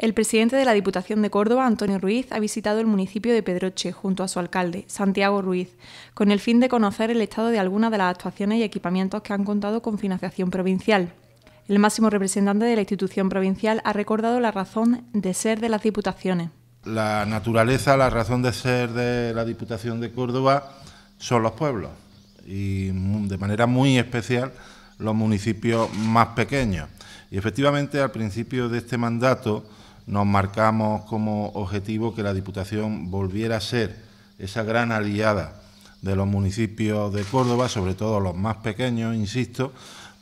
El presidente de la Diputación de Córdoba, Antonio Ruiz, ha visitado el municipio de Pedroche junto a su alcalde, Santiago Ruiz, con el fin de conocer el estado de algunas de las actuaciones y equipamientos que han contado con financiación provincial. El máximo representante de la institución provincial ha recordado la razón de ser de las diputaciones. La naturaleza, la razón de ser de la Diputación de Córdoba son los pueblos y mm, de manera muy especial los municipios más pequeños. Y efectivamente al principio de este mandato nos marcamos como objetivo que la Diputación volviera a ser esa gran aliada de los municipios de Córdoba, sobre todo los más pequeños, insisto,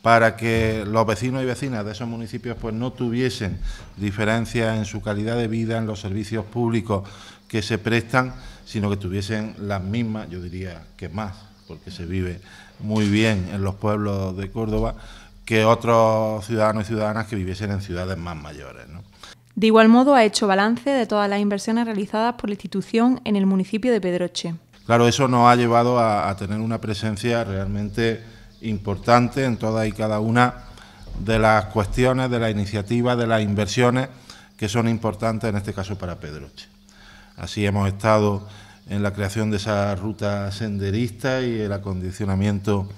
para que los vecinos y vecinas de esos municipios pues no tuviesen diferencias en su calidad de vida, en los servicios públicos que se prestan, sino que tuviesen las mismas, yo diría que más, porque se vive muy bien en los pueblos de Córdoba, que otros ciudadanos y ciudadanas que viviesen en ciudades más mayores. ¿no? De igual modo, ha hecho balance de todas las inversiones realizadas por la institución en el municipio de Pedroche. Claro, eso nos ha llevado a, tener una presencia realmente importante en todas y cada una de las cuestiones, de las iniciativas, de las inversiones que son importantes en este caso para Pedroche. Así hemos estado en la creación de esa ruta senderista y el acondicionamiento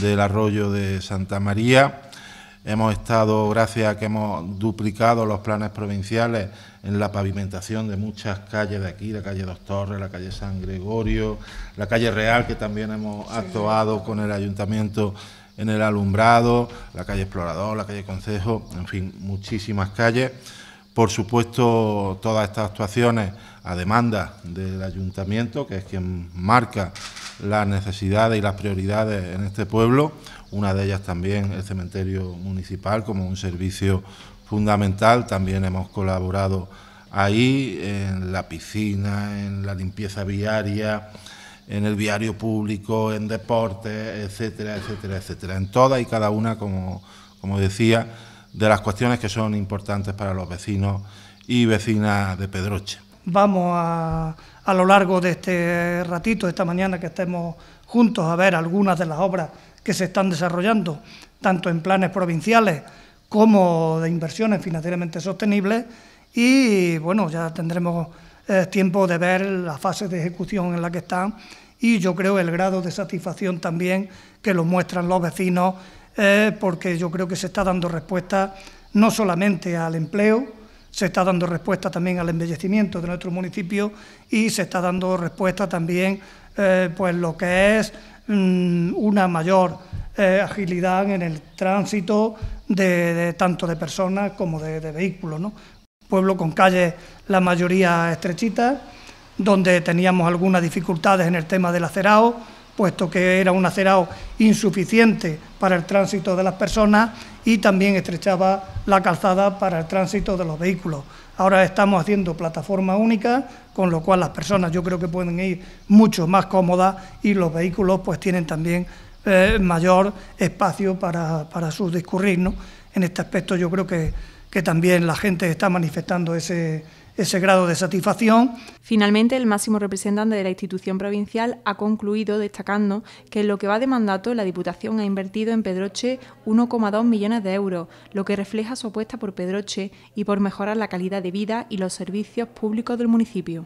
del arroyo de Santa María Hemos estado, gracias a que hemos duplicado los planes provinciales en la pavimentación de muchas calles de aquí, la calle Dos Torres, la calle San Gregorio, la calle Real, que también hemos actuado con el ayuntamiento en el alumbrado, la calle Explorador, la calle Concejo, en fin, muchísimas calles. Por supuesto, todas estas actuaciones a demanda del ayuntamiento, que es quien marca las necesidades y las prioridades en este pueblo, una de ellas también el cementerio municipal como un servicio fundamental, también hemos colaborado ahí en la piscina, en la limpieza viaria, en el viario público, en deporte etcétera, etcétera, etcétera, en toda y cada una, como, como decía, de las cuestiones que son importantes para los vecinos y vecinas de Pedroche. Vamos a a lo largo de este ratito, esta mañana que estemos juntos a ver algunas de las obras que se están desarrollando, tanto en planes provinciales como de inversiones financieramente sostenibles y bueno, ya tendremos eh, tiempo de ver la fase de ejecución en la que están y yo creo el grado de satisfacción también que lo muestran los vecinos, eh, porque yo creo que se está dando respuesta no solamente al empleo, se está dando respuesta también al embellecimiento de nuestro municipio y se está dando respuesta también eh, pues lo que es mm, una mayor eh, agilidad en el tránsito de, tanto de personas como de, vehículos. Pueblo con calles la mayoría estrechitas, donde teníamos algunas dificultades en el tema del acerao puesto que era un acerado insuficiente para el tránsito de las personas y también estrechaba la calzada para el tránsito de los vehículos. Ahora estamos haciendo plataforma única, con lo cual las personas yo creo que pueden ir mucho más cómodas y los vehículos pues tienen también eh, mayor espacio para, para sus discurrir. En este aspecto yo creo que también la gente está manifestando ese ese grado de satisfacción. Finalmente, el máximo representante de la institución provincial ha concluido destacando que en lo que va de mandato la Diputación ha invertido en Pedroche 1,2 millones de euros, lo que refleja su apuesta por Pedroche y por mejorar la calidad de vida y los servicios públicos del municipio.